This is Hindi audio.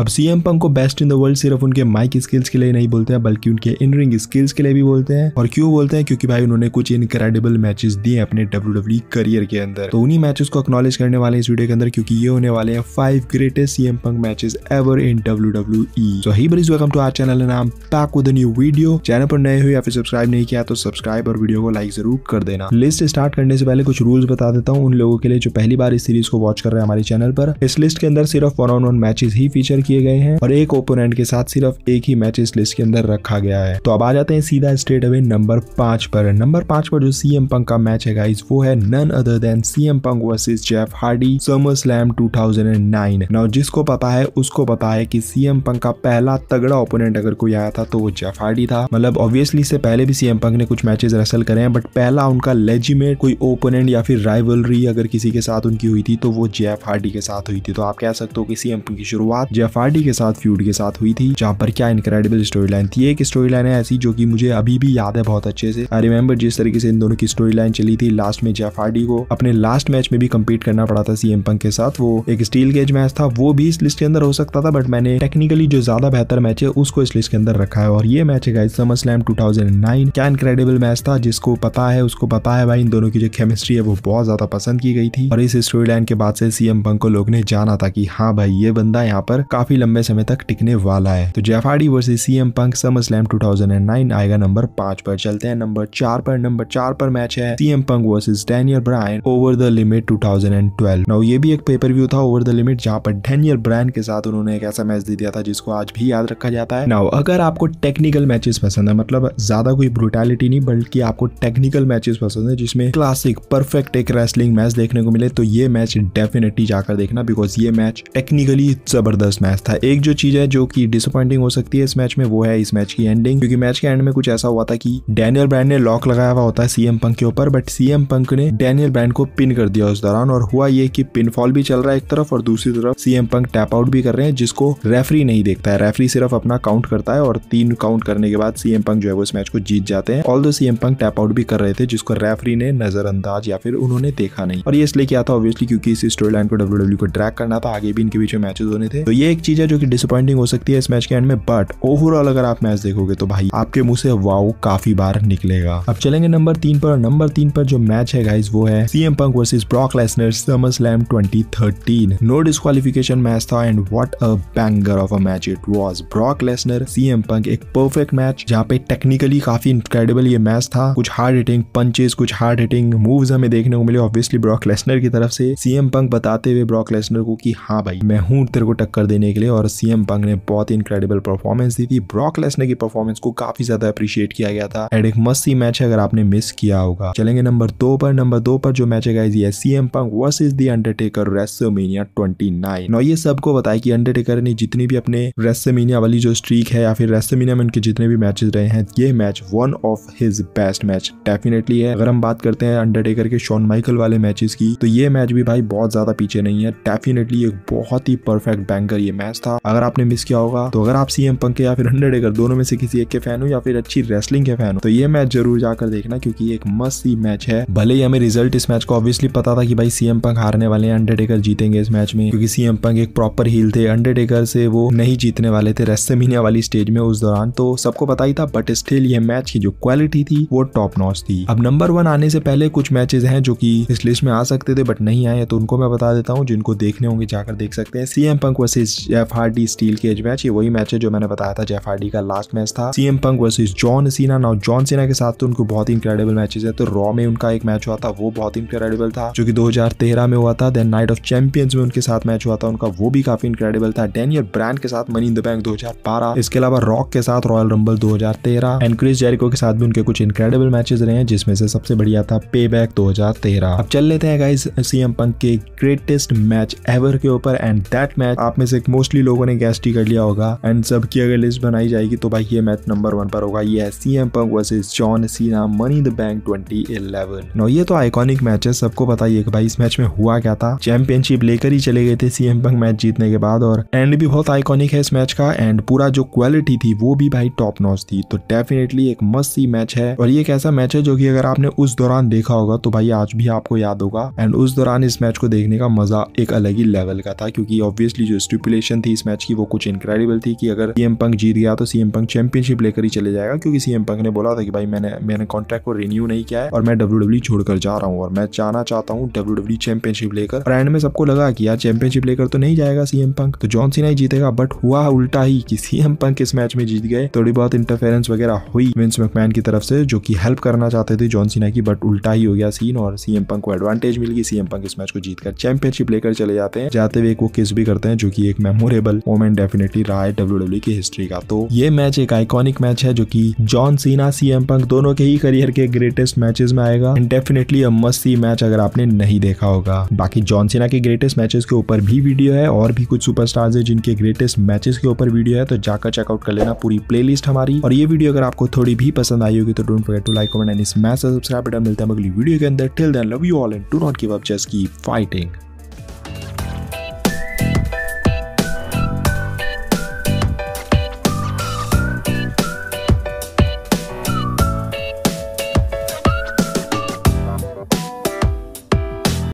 अब सीएम पंक को बेस्ट इन द वर्ल्ड सिर्फ उनके माइक स्किल्स के लिए नहीं बोलते हैं बल्कि उनके इन रिंग स्किल्स के लिए भी बोलते हैं और क्यों बोलते हैं क्योंकि भाई उन्होंने कुछ इनक्रेडिबल मैचेस दिए अपने डब्ल्यू करियर e के अंदर तो उन्हीं मैचेस को एक्नोलेज करने वाले इस वीडियो के अंदर क्योंकि ये होने वाले हैं five greatest C M Punk matches ever in W W E सो ही ब्रिज वेलकम टू आर चैनल नाम पैक विद न्यू वीडियो चैनल पर नए हुए या फिर सब्सक्राइब नहीं किया तो सब्सक्राइब और वीडियो को लाइक जरूर कर देना लिस्ट स्टार्ट करने से पहले कुछ रूल्स बता देता हूँ उन लोगों के लिए जो पहली बार इस सीरीज को वॉच कर रहे हैं हमारे चैनल पर इस लिस्ट के अंदर सिर्फ वन ऑन वन मैचेस ही फीचर किए गए हैं और एक ओपोनेंट के साथ सिर्फ एक ही मैच इस लिस्ट के अंदर रखा गया है तो अब आ जाते हैं सीधा स्ट्रेट अवे नंबर पांच पर नंबर पांच पर जो सीएम पंक का मैच है गाइज वो है none other than C M Punk versus Jeff Hardy SummerSlam two now जिसको पता है उसको पता है की सीएम पंक का पहला तगड़ा ओपोनेंट अगर कोई आया था तो वो जेफ हार्डी था मतलब ऑब्वियसली इससे पहले भी सीएम पंक ने कुछ मैचेस रेसल करे हैं बट पहला उनका लेजिमेट कोई ओपोनेंट या फिर राइवलरी अगर किसी के साथ उनकी हुई थी तो वो जेफ हार्डी के साथ हुई थी तो आप कह सकते हो कि सीएम पंक की शुरुआत जेफ फार्डी के साथ फ्यूड के साथ हुई थी जहाँ पर क्या इनक्रेडिबल स्टोरी लाइन थी एक स्टोरी लाइन है ऐसी जो की मुझे अभी भी याद है बहुत अच्छे से आई रिमेम्बर जिस तरीके से इन दोनों की स्टोरी लाइन चली थी लास्ट में जेफ हार्डी को अपने लास्ट मैच में भी कम्पीट करना पड़ा था सीएम पंक के साथ वो एक स्टील गेज मैच था वो भी इस लिस्ट के अंदर हो सकता था बट मैंने टेक्निकली जो ज्यादा बेहतर मैच है उसको इस लिस्ट के अंदर रखा है और ये मैच है समर स्लैम टू क्या इनक्रेडिबल मैच था जिसको पता है उसको पता है भाई इन दोनों की जो केमिस्ट्री है वो बहुत ज्यादा पसंद की गई थी और इस स्टोरी लाइन के बाद से सीएम पंक को लोग ने जाना था कि हाँ भाई ये बंदा यहाँ पर काफी लंबे समय तक टिकने वाला है तो Jeff Hardy versus C M Punk SummerSlam two आएगा नंबर पांच पर चलते हैं नंबर चार पर नंबर चार पर मैच है C M Punk versus Daniel Bryan Over the Limit two now ये भी एक पेपर व्यू था ओवर द लिमिट जहां पर डेनियल ब्रायन के साथ उन्होंने एक ऐसा मैच दे दिया था जिसको आज भी याद रखा जाता है नाउ अगर आपको टेक्निकल मैचेस पसंद है मतलब ज्यादा कोई ब्रुटैलिटी नहीं बल्कि आपको टेक्निकल मैचेस पसंद है जिसमें क्लासिक परफेक्ट एक रेसलिंग मैच देखने को मिले तो ये मैच डेफिनेटली जाकर देखना बिकॉज ये मैच टेक्निकली जबरदस्त मैच मैच था एक जो चीज़ है जो कि डिसअपॉइंटिंग हो सकती है इस मैच में वो है इस मैच की एंडिंग क्योंकि मैच के एंड में कुछ ऐसा हुआ था कि डैनियल ब्रांड ने लॉक लगाया हुआ होता है सीएम पंक के ऊपर बट सीएम पंक ने डैनियल ब्रांड को पिन कर दिया उस दौरान और हुआ ये कि पिनफॉल भी चल रहा है एक तरफ और दूसरी तरफ सीएम पंक टैप आउट भी कर रहे हैं जिसको रेफरी नहीं देखता है रेफरी सिर्फ अपना काउंट करता है और तीन काउंट करने के बाद सीएम पंक जो है वो इस मैच को जीत जाते हैं ऑल दो सीएम पंक टैप आउट भी कर रहे थे जिसको रेफरी ने नजरअंदाज या फिर उन्होंने देखा नहीं और ये इसलिए किया था ऑब्वियसली क्योंकि इस स्टोरी लाइन को डब्ल्यू e को ड्रैक करना था आगे भी इनके बीच में मैचेस होने थे तो ये एक एक चीज़ है जो कि डिसअपॉइंटिंग हो सकती है इस मैच के एंड में बट ओवरऑल अगर आप मैच देखोगे तो भाई आपके मुंह से वाओ काफी बार निकलेगा अब चलेंगे नंबर तीन पर नंबर तीन पर जो मैच है गाइज वो है C M Punk versus Brock Lesnar SummerSlam twenty no disqualification match था and what a banger of a match it was Brock Lesnar C M Punk एक परफेक्ट मैच जहाँ पे टेक्निकली काफी इनक्रेडिबल ये मैच था कुछ हार्ड हिटिंग पंचेस कुछ हार्ड हिटिंग मूव्स हमें देखने को मिले ऑब्वियसली ब्रॉक लेसनर की तरफ से सीएम पंक बताते हुए ब्रॉक लेसनर को कि हाँ भाई मैं हूँ तेरे को टक्कर देने करने के लिए और सी एम पंग ने बहुत ही इनक्रेडिबल परफॉर्मेंस दी थी ब्रॉक लेसनर की परफॉर्मेंस को काफी ज्यादा अप्रिशिएट किया गया था एंड एक मस्त ही मैच है अगर आपने मिस किया होगा चलेंगे नंबर दो पर नंबर दो पर जो मैच है गाइज ये C M Punk versus the Undertaker WrestleMania twenty nine और ये सबको बताया कि अंडरटेकर ने जितनी भी अपने रेसोमीनिया वाली जो स्ट्रीक है या फिर रेसोमीनिया में उनके जितने भी मैचेस रहे हैं ये match one of his best match definitely है अगर हम बात करते हैं अंडरटेकर के शॉन माइकल वाले मैचेस की तो ये मैच भी भाई बहुत ज्यादा पीछे नहीं है डेफिनेटली एक बहुत ही परफेक्ट बैंकर ये मैच था अगर आपने मिस किया होगा तो अगर आप सीएम पंक या फिर हंड्रेड एगर दोनों में से किसी एक के फैन हो या फिर अच्छी रेसलिंग के फैन हो तो ये मैच जरूर जाकर देखना क्योंकि एक मस्त ही मैच है भले ही हमें रिजल्ट इस मैच को ऑब्वियसली पता था कि भाई सीएम पंक हारने वाले हैं हंड्रेड एगर जीतेंगे इस मैच में क्योंकि सीएम पंक एक प्रॉपर हील थे हंड्रेड एगर से वो नहीं जीतने वाले थे महीने वाली स्टेज में उस दौरान तो सबको पता ही था बट स्टिल ये मैच की जो क्वालिटी थी वो टॉप नॉच थी अब नंबर वन आने से पहले कुछ मैचेस हैं जो कि इस लिस्ट में आ सकते थे बट नहीं आए तो उनको मैं बता देता हूँ जिनको देखने होंगे जाकर देख सकते हैं C M Punk versus Jeff Hardy steel cage match ये वही मैच है जो मैंने बताया था जेफ हार्डी का लास्ट मैच था C M Punk versus John Cena now John Cena के साथ तो उनको बहुत ही इंक्रेडिबल मैचेस है तो रॉ में उनका एक मैच हुआ था वो बहुत ही इंक्रेडिबल था जो कि 2013 में हुआ था देन नाइट ऑफ चैंपियंस में उनके साथ मैच हुआ था उनका वो भी काफी इंक्रेडिबल था डेनियर ब्रांड के साथ मनी इन द बैंक दो इसके अलावा रॉक के साथ Royal Rumble 2013 and Chris Jericho के साथ भी उनके कुछ इंक्रेडिबल मैचेस रहे हैं जिसमें से सबसे बढ़िया था पे बैक दो अब चल लेते हैं गाइज सीएम पंक के ग्रेटेस्ट मैच एवर के ऊपर एंड दैट मैच आप में से एक मोस्टली लोगों ने गैस टी कर लिया होगा एंड सबकी अगर लिस्ट बनाई जाएगी तो भाई ये मैच नंबर वन पर होगा ये C M Punk versus John Cena Money the Bank twenty eleven no ये तो आइकॉनिक मैच है सबको पता ही भाई इस मैच में हुआ क्या था चैंपियनशिप लेकर ही चले गए थे सीएम पंक मैच जीतने के बाद और एंड भी बहुत आइकॉनिक है इस मैच का एंड पूरा जो क्वालिटी थी वो भी भाई टॉप नॉच थी तो डेफिनेटली एक मस्त सी मैच है और ये एक ऐसा मैच है जो कि अगर आपने उस दौरान देखा होगा तो भाई आज भी आपको याद होगा एंड उस दौरान इस मैच को देखने का मजा एक अलग ही लेवल का था क्योंकि ऑब्वियसली जो स्टिपुलेशन प्रिडिक्शन थी इस मैच की वो कुछ इनक्रेडिबल थी कि अगर सीएम पंक जीत गया तो सीएम पंक चैंपियनशिप लेकर ही चले जाएगा क्योंकि सीएम पंक ने बोला था कि भाई मैंने मैंने कॉन्ट्रैक्ट को रिन्यू नहीं किया है और मैं डब्ल्यू e छोड़कर जा रहा हूँ और मैं जाना चाहता हूँ डब्ल्यू चैंपियनशिप e लेकर और एंड में सबको लगा कि यार चैंपियनशिप लेकर तो नहीं जाएगा सीएम पंक तो जॉन सीना ही जीतेगा बट हुआ उल्टा ही कि सीएम पंक इस मैच में जीत गए थोड़ी बहुत इंटरफेरेंस वगैरह हुई विंस मैकमैन की तरफ से जो कि हेल्प करना चाहते थे जॉन सीना की बट उल्टा ही हो गया सीन और सीएम पंक को एडवांटेज मिल गई सीएम पंक इस मैच को जीतकर चैंपियनशिप लेकर चले जाते हैं जाते हुए एक वो किस भी करते हैं जो कि एक मेमोरेबल मोमेंट डेफिनेटली रहा है डब्ल्यू e की हिस्ट्री का तो ये मैच एक आइकॉनिक मैच है जो की जॉन सीना सी एम पंक दोनों के ही करियर के ग्रेटेस्ट मैचेस में आएगा एंड डेफिनेटली मस्त मस्ट सी मैच अगर आपने नहीं देखा होगा बाकी जॉन सीना के ग्रेटेस्ट मैचेस के ऊपर भी वीडियो है और भी कुछ सुपर सुपरस्टार्स है जिनके ग्रेटेस्ट मैचेस के ऊपर वीडियो है तो जाकर चेकआउट कर लेना पूरी प्लेलिस्ट हमारी और ये वीडियो अगर आपको थोड़ी भी पसंद आई होगी तो don't forget to like comment and इस मैच सब्सक्राइब बटन मिलता है अगली वीडियो के अंदर till then love you all and do not give up just keep fighting